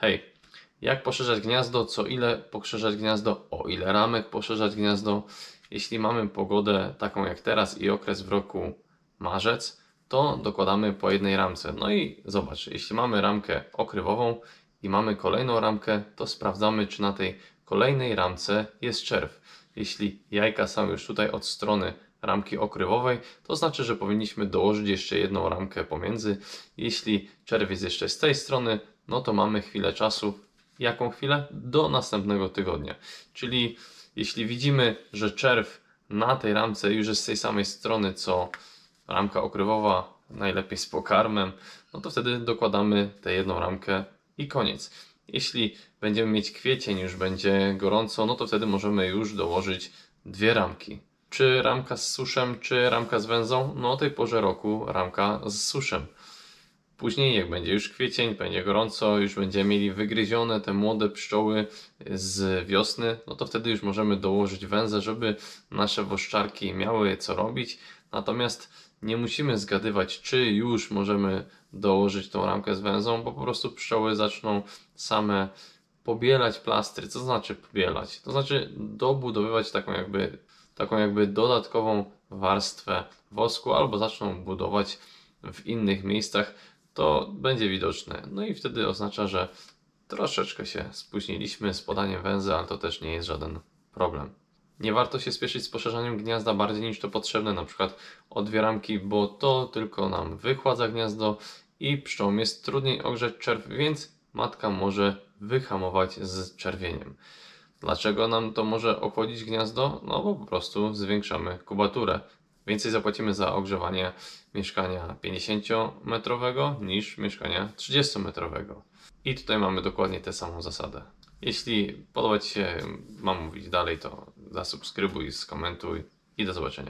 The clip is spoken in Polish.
Hej, jak poszerzać gniazdo, co ile poszerzać gniazdo, o ile ramek poszerzać gniazdo. Jeśli mamy pogodę taką jak teraz i okres w roku marzec, to dokładamy po jednej ramce. No i zobacz, jeśli mamy ramkę okrywową i mamy kolejną ramkę, to sprawdzamy, czy na tej kolejnej ramce jest czerw. Jeśli jajka są już tutaj od strony ramki okrywowej, to znaczy, że powinniśmy dołożyć jeszcze jedną ramkę pomiędzy. Jeśli czerw jest jeszcze z tej strony, no to mamy chwilę czasu. Jaką chwilę? Do następnego tygodnia. Czyli jeśli widzimy, że czerw na tej ramce już jest z tej samej strony co ramka okrywowa, najlepiej z pokarmem, no to wtedy dokładamy tę jedną ramkę i koniec. Jeśli będziemy mieć kwiecień, już będzie gorąco, no to wtedy możemy już dołożyć dwie ramki. Czy ramka z suszem, czy ramka z węzą? No o tej porze roku ramka z suszem. Później, jak będzie już kwiecień, będzie gorąco, już będziemy mieli wygryzione te młode pszczoły z wiosny, no to wtedy już możemy dołożyć węzę, żeby nasze woszczarki miały co robić. Natomiast nie musimy zgadywać, czy już możemy dołożyć tą ramkę z węzą, bo po prostu pszczoły zaczną same pobielać plastry. Co znaczy pobielać? To znaczy dobudowywać taką jakby, taką jakby dodatkową warstwę wosku albo zaczną budować w innych miejscach, to będzie widoczne. No i wtedy oznacza, że troszeczkę się spóźniliśmy z podaniem węzła, ale to też nie jest żaden problem. Nie warto się spieszyć z poszerzaniem gniazda bardziej niż to potrzebne, na przykład odwieramki, bo to tylko nam wychładza gniazdo i pszczołom jest trudniej ogrzeć czerw, więc matka może wyhamować z czerwieniem. Dlaczego nam to może ochłodzić gniazdo? No bo po prostu zwiększamy kubaturę. Więcej zapłacimy za ogrzewanie mieszkania 50-metrowego niż mieszkania 30-metrowego. I tutaj mamy dokładnie tę samą zasadę. Jeśli podoba Ci się, mam mówić dalej, to zasubskrybuj, skomentuj i do zobaczenia.